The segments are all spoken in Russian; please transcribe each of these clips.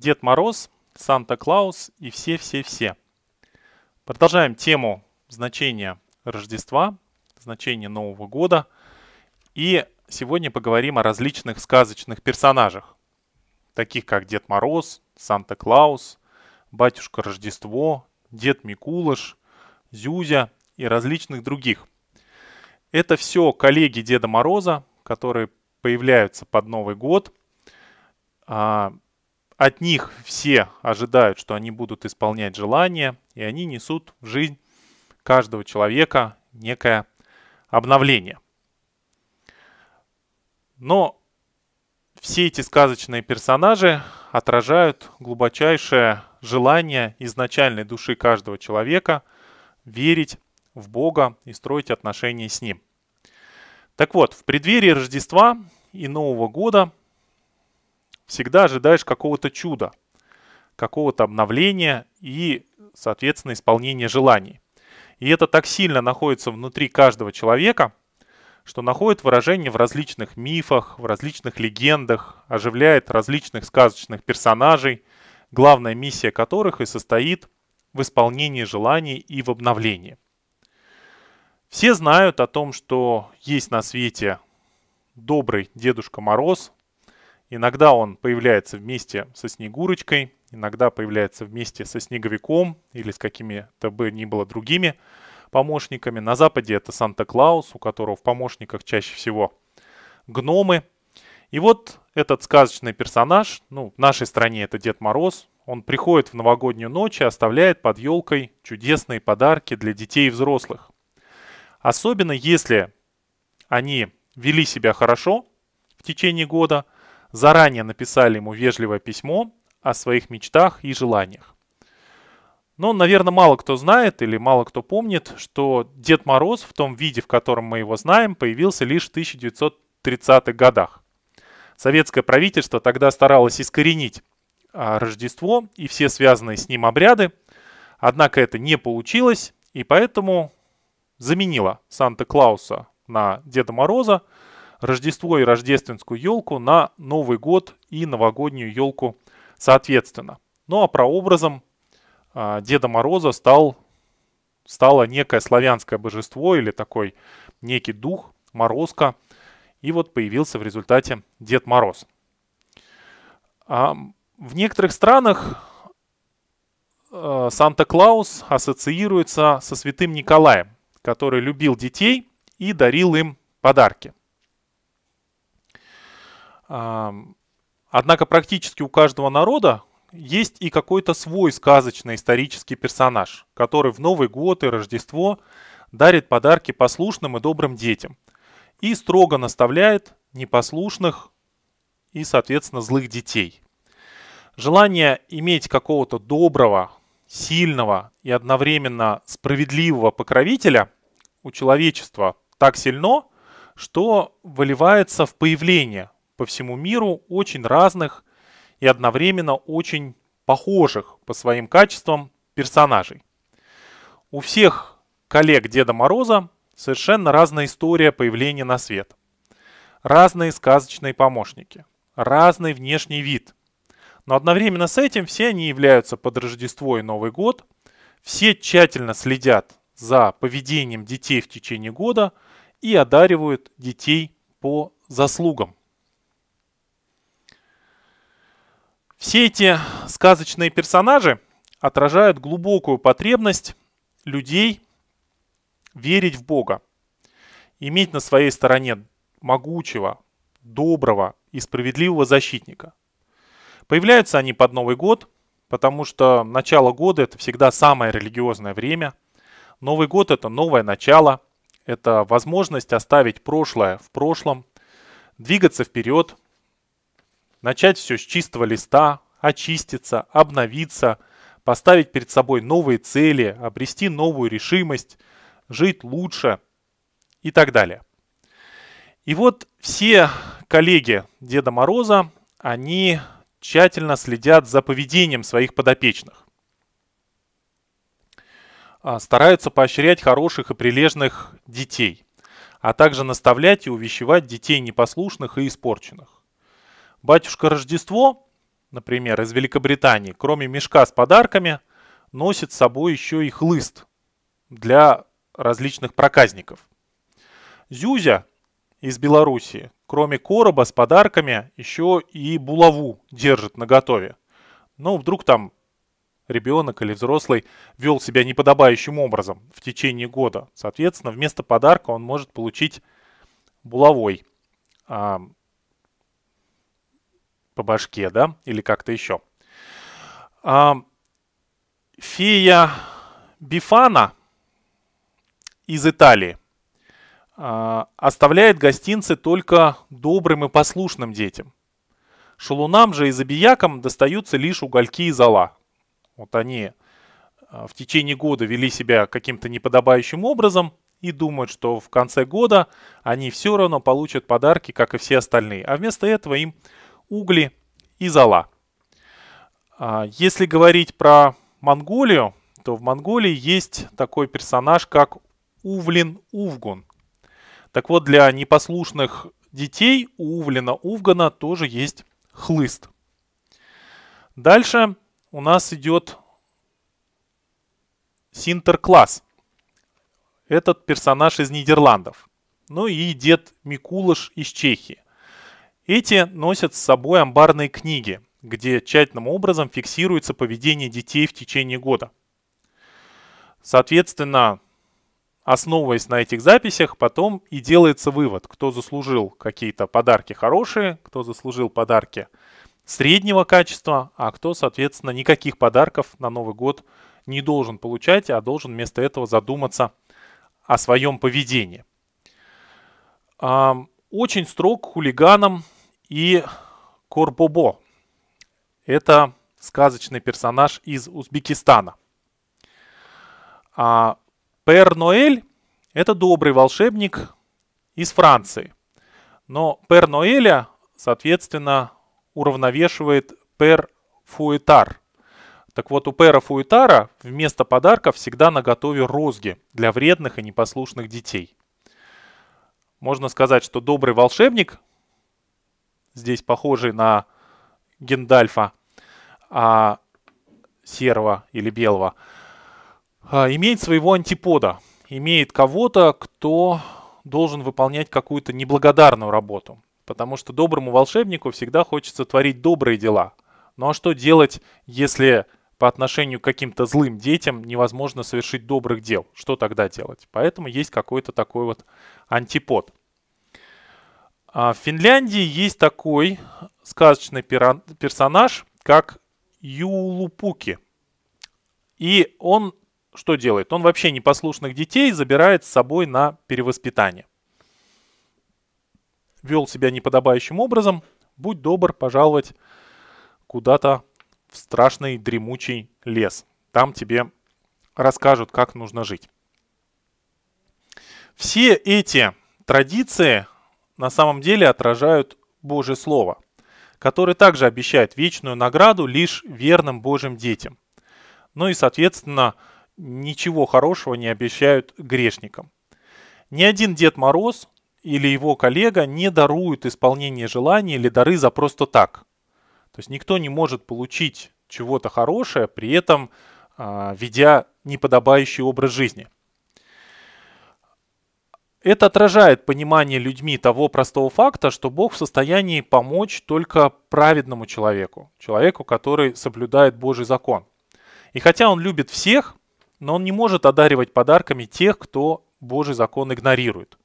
Дед Мороз, Санта-Клаус и все-все-все. Продолжаем тему значения Рождества, значения Нового года. И сегодня поговорим о различных сказочных персонажах, таких как Дед Мороз, Санта-Клаус, Батюшка Рождество, Дед Микулыш, Зюзя и различных других. Это все коллеги Деда Мороза, которые появляются под Новый год. А, от них все ожидают, что они будут исполнять желания, и они несут в жизнь каждого человека некое обновление. Но все эти сказочные персонажи отражают глубочайшее желание изначальной души каждого человека верить в Бога и строить отношения с Ним. Так вот, в преддверии Рождества и Нового года – всегда ожидаешь какого-то чуда, какого-то обновления и, соответственно, исполнения желаний. И это так сильно находится внутри каждого человека, что находит выражение в различных мифах, в различных легендах, оживляет различных сказочных персонажей, главная миссия которых и состоит в исполнении желаний и в обновлении. Все знают о том, что есть на свете добрый Дедушка Мороз, Иногда он появляется вместе со Снегурочкой, иногда появляется вместе со Снеговиком или с какими-то бы ни было другими помощниками. На Западе это Санта-Клаус, у которого в помощниках чаще всего гномы. И вот этот сказочный персонаж, ну, в нашей стране это Дед Мороз, он приходит в новогоднюю ночь и оставляет под елкой чудесные подарки для детей и взрослых. Особенно если они вели себя хорошо в течение года – заранее написали ему вежливое письмо о своих мечтах и желаниях. Но, наверное, мало кто знает или мало кто помнит, что Дед Мороз в том виде, в котором мы его знаем, появился лишь в 1930-х годах. Советское правительство тогда старалось искоренить а, Рождество и все связанные с ним обряды, однако это не получилось, и поэтому заменило Санта-Клауса на Деда Мороза – Рождество и рождественскую елку на Новый год и новогоднюю елку соответственно. Ну а прообразом а, Деда Мороза стал, стало некое славянское божество или такой некий дух, морозка. И вот появился в результате Дед Мороз. А, в некоторых странах а, Санта-Клаус ассоциируется со святым Николаем, который любил детей и дарил им подарки. Однако практически у каждого народа есть и какой-то свой сказочный исторический персонаж, который в Новый год и Рождество дарит подарки послушным и добрым детям и строго наставляет непослушных и, соответственно, злых детей. Желание иметь какого-то доброго, сильного и одновременно справедливого покровителя у человечества так сильно, что выливается в появление по всему миру, очень разных и одновременно очень похожих по своим качествам персонажей. У всех коллег Деда Мороза совершенно разная история появления на свет. Разные сказочные помощники, разный внешний вид. Но одновременно с этим все они являются под Рождество и Новый год, все тщательно следят за поведением детей в течение года и одаривают детей по заслугам. Все эти сказочные персонажи отражают глубокую потребность людей верить в Бога, иметь на своей стороне могучего, доброго и справедливого защитника. Появляются они под Новый год, потому что начало года это всегда самое религиозное время. Новый год это новое начало, это возможность оставить прошлое в прошлом, двигаться вперед – начать все с чистого листа, очиститься, обновиться, поставить перед собой новые цели, обрести новую решимость, жить лучше и так далее. И вот все коллеги Деда Мороза, они тщательно следят за поведением своих подопечных. А, стараются поощрять хороших и прилежных детей, а также наставлять и увещевать детей непослушных и испорченных. Батюшка Рождество, например, из Великобритании, кроме мешка с подарками, носит с собой еще и хлыст для различных проказников. Зюзя из Белоруссии, кроме короба с подарками, еще и булаву держит наготове. Но ну, вдруг там ребенок или взрослый вел себя неподобающим образом в течение года. Соответственно, вместо подарка он может получить булавой. А, по башке, да, или как-то еще. А, фея Бифана из Италии а, оставляет гостинцы только добрым и послушным детям. Шалунам же и забиякам достаются лишь угольки и зала. Вот они а, в течение года вели себя каким-то неподобающим образом и думают, что в конце года они все равно получат подарки, как и все остальные. А вместо этого им угли и зола. А, если говорить про Монголию, то в Монголии есть такой персонаж, как Увлин Увгун. Так вот, для непослушных детей у Увлина Увгана тоже есть хлыст. Дальше у нас идет Синтеркласс. Этот персонаж из Нидерландов. Ну и дед Микулаш из Чехии. Эти носят с собой амбарные книги, где тщательным образом фиксируется поведение детей в течение года. Соответственно, основываясь на этих записях, потом и делается вывод, кто заслужил какие-то подарки хорошие, кто заслужил подарки среднего качества, а кто, соответственно, никаких подарков на Новый год не должен получать, а должен вместо этого задуматься о своем поведении. Очень строг хулиганам и Корбобо. Это сказочный персонаж из Узбекистана. А Пер Ноэль – это добрый волшебник из Франции. Но Пер Ноэля, соответственно, уравновешивает Пер Фуэтар. Так вот, у Пера Фуэтара вместо подарков всегда на готове розги для вредных и непослушных детей. Можно сказать, что добрый волшебник здесь похожий на Гендальфа а, серого или белого, а, имеет своего антипода, имеет кого-то, кто должен выполнять какую-то неблагодарную работу. Потому что доброму волшебнику всегда хочется творить добрые дела. Ну а что делать, если по отношению к каким-то злым детям невозможно совершить добрых дел? Что тогда делать? Поэтому есть какой-то такой вот антипод. А в Финляндии есть такой сказочный персонаж, как Юлупуки. И он что делает? Он вообще непослушных детей забирает с собой на перевоспитание. Вел себя неподобающим образом, будь добр пожаловать куда-то в страшный дремучий лес. Там тебе расскажут, как нужно жить. Все эти традиции на самом деле отражают Божье Слово, которое также обещает вечную награду лишь верным Божьим детям. Ну и, соответственно, ничего хорошего не обещают грешникам. Ни один Дед Мороз или его коллега не даруют исполнение желаний или дары за просто так. То есть никто не может получить чего-то хорошее, при этом а, ведя неподобающий образ жизни – это отражает понимание людьми того простого факта, что Бог в состоянии помочь только праведному человеку, человеку, который соблюдает Божий закон. И хотя он любит всех, но он не может одаривать подарками тех, кто Божий закон игнорирует.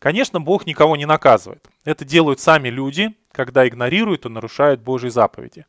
Конечно, Бог никого не наказывает. Это делают сами люди, когда игнорируют и нарушают Божьи заповеди.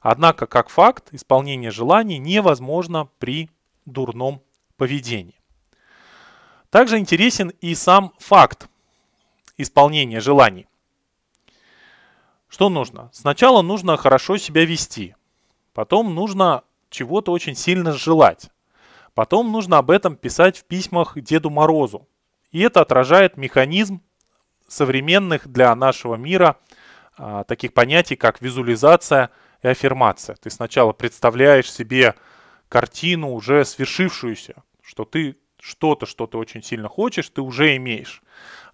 Однако, как факт, исполнение желаний невозможно при дурном поведении. Также интересен и сам факт исполнения желаний. Что нужно? Сначала нужно хорошо себя вести, потом нужно чего-то очень сильно желать, потом нужно об этом писать в письмах Деду Морозу. И это отражает механизм современных для нашего мира а, таких понятий, как визуализация и аффирмация. Ты сначала представляешь себе картину, уже свершившуюся, что ты что-то, что ты очень сильно хочешь, ты уже имеешь.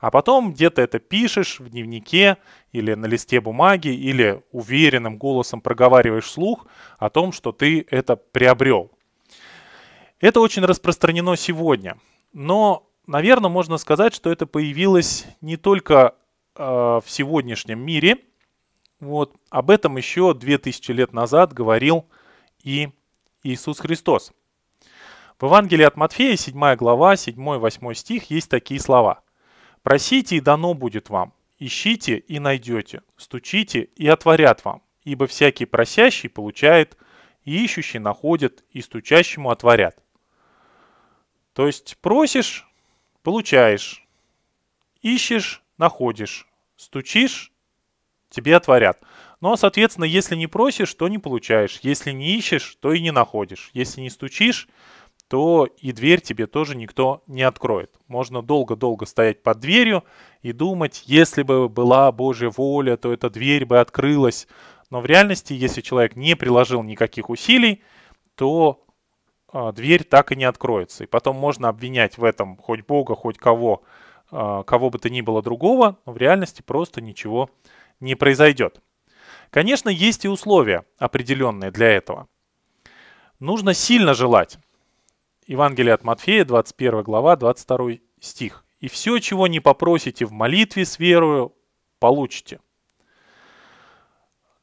А потом где-то это пишешь в дневнике или на листе бумаги, или уверенным голосом проговариваешь слух о том, что ты это приобрел. Это очень распространено сегодня. Но, наверное, можно сказать, что это появилось не только э, в сегодняшнем мире. Вот об этом еще 2000 лет назад говорил и Иисус Христос. В Евангелии от Матфея, 7 глава, 7-8 стих, есть такие слова. «Просите, и дано будет вам. Ищите, и найдете. Стучите, и отворят вам. Ибо всякий просящий получает, и ищущий находит, и стучащему отворят». То есть просишь – получаешь. Ищешь – находишь. Стучишь – тебе отворят. Но, ну, а, соответственно, если не просишь, то не получаешь. Если не ищешь, то и не находишь. Если не стучишь – то и дверь тебе тоже никто не откроет. Можно долго-долго стоять под дверью и думать, если бы была Божья воля, то эта дверь бы открылась. Но в реальности, если человек не приложил никаких усилий, то э, дверь так и не откроется. И потом можно обвинять в этом хоть Бога, хоть кого, э, кого бы то ни было другого, но в реальности просто ничего не произойдет. Конечно, есть и условия определенные для этого. Нужно сильно желать. Евангелие от Матфея, 21 глава, 22 стих. «И все, чего не попросите в молитве с верою, получите».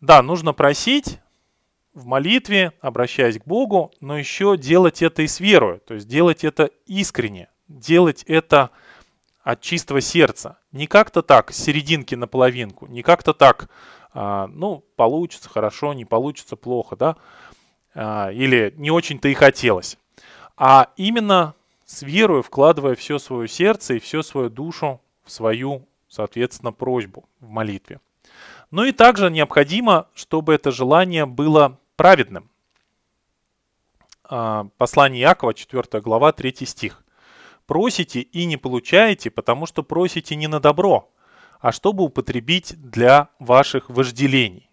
Да, нужно просить в молитве, обращаясь к Богу, но еще делать это и с верою, то есть делать это искренне, делать это от чистого сердца. Не как-то так, с серединки на половинку, не как-то так, а, ну, получится хорошо, не получится плохо, да, а, или не очень-то и хотелось а именно с верой вкладывая все свое сердце и все свою душу в свою, соответственно, просьбу в молитве. Ну и также необходимо, чтобы это желание было праведным. А, послание Якова, 4 глава, 3 стих. «Просите и не получаете, потому что просите не на добро, а чтобы употребить для ваших вожделений,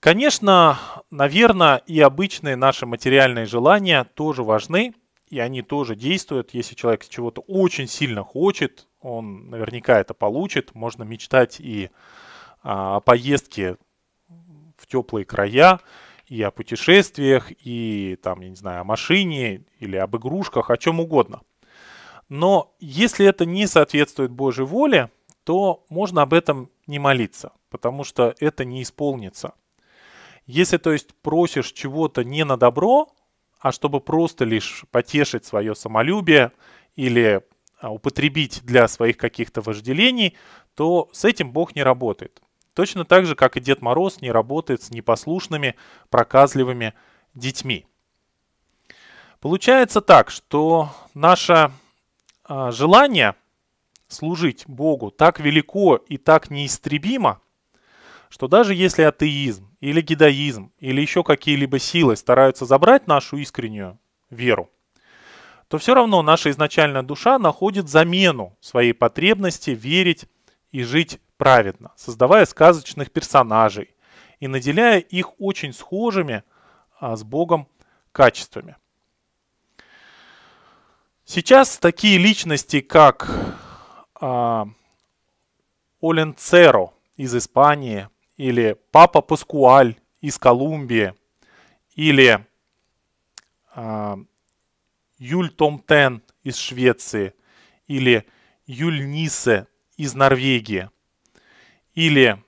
Конечно, наверное, и обычные наши материальные желания тоже важны, и они тоже действуют. Если человек чего-то очень сильно хочет, он наверняка это получит. Можно мечтать и а, о поездке в теплые края, и о путешествиях, и там, я не знаю, о машине или об игрушках, о чем угодно. Но если это не соответствует Божьей воле, то можно об этом не молиться, потому что это не исполнится – если, то есть, просишь чего-то не на добро, а чтобы просто лишь потешить свое самолюбие или а, употребить для своих каких-то вожделений, то с этим Бог не работает. Точно так же, как и Дед Мороз не работает с непослушными, проказливыми детьми. Получается так, что наше а, желание служить Богу так велико и так неистребимо, что даже если атеизм или гедаизм, или еще какие-либо силы стараются забрать нашу искреннюю веру, то все равно наша изначальная душа находит замену своей потребности верить и жить праведно, создавая сказочных персонажей и наделяя их очень схожими а, с Богом качествами. Сейчас такие личности, как а, Оленцеро из Испании, или Папа Паскуаль из Колумбии, или э, Юль Томтен из Швеции, или Юль Нисе из Норвегии, или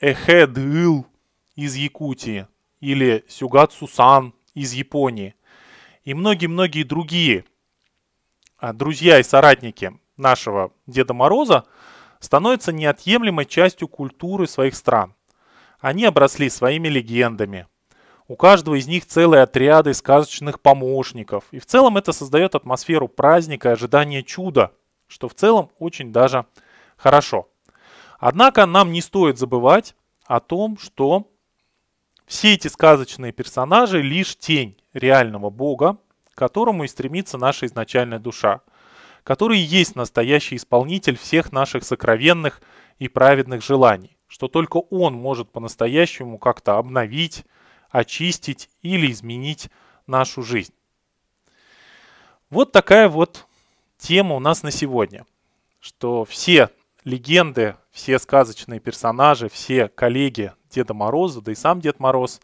Эхед Ил из Якутии, или Сюгат Сусан из Японии, и многие-многие другие а, друзья и соратники нашего Деда Мороза – становятся неотъемлемой частью культуры своих стран. Они обросли своими легендами. У каждого из них целые отряды сказочных помощников. И в целом это создает атмосферу праздника и ожидания чуда, что в целом очень даже хорошо. Однако нам не стоит забывать о том, что все эти сказочные персонажи лишь тень реального бога, к которому и стремится наша изначальная душа который есть настоящий исполнитель всех наших сокровенных и праведных желаний, что только Он может по-настоящему как-то обновить, очистить или изменить нашу жизнь. Вот такая вот тема у нас на сегодня, что все легенды, все сказочные персонажи, все коллеги Деда Мороза, да и сам Дед Мороз,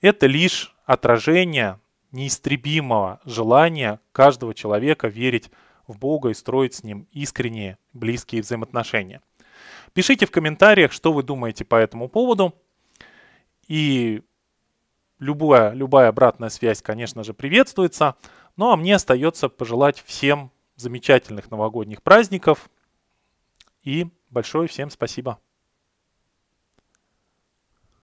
это лишь отражение неистребимого желания каждого человека верить в Бога и строить с Ним искренние, близкие взаимоотношения. Пишите в комментариях, что вы думаете по этому поводу. И любая, любая обратная связь, конечно же, приветствуется. Ну а мне остается пожелать всем замечательных новогодних праздников. И большое всем спасибо.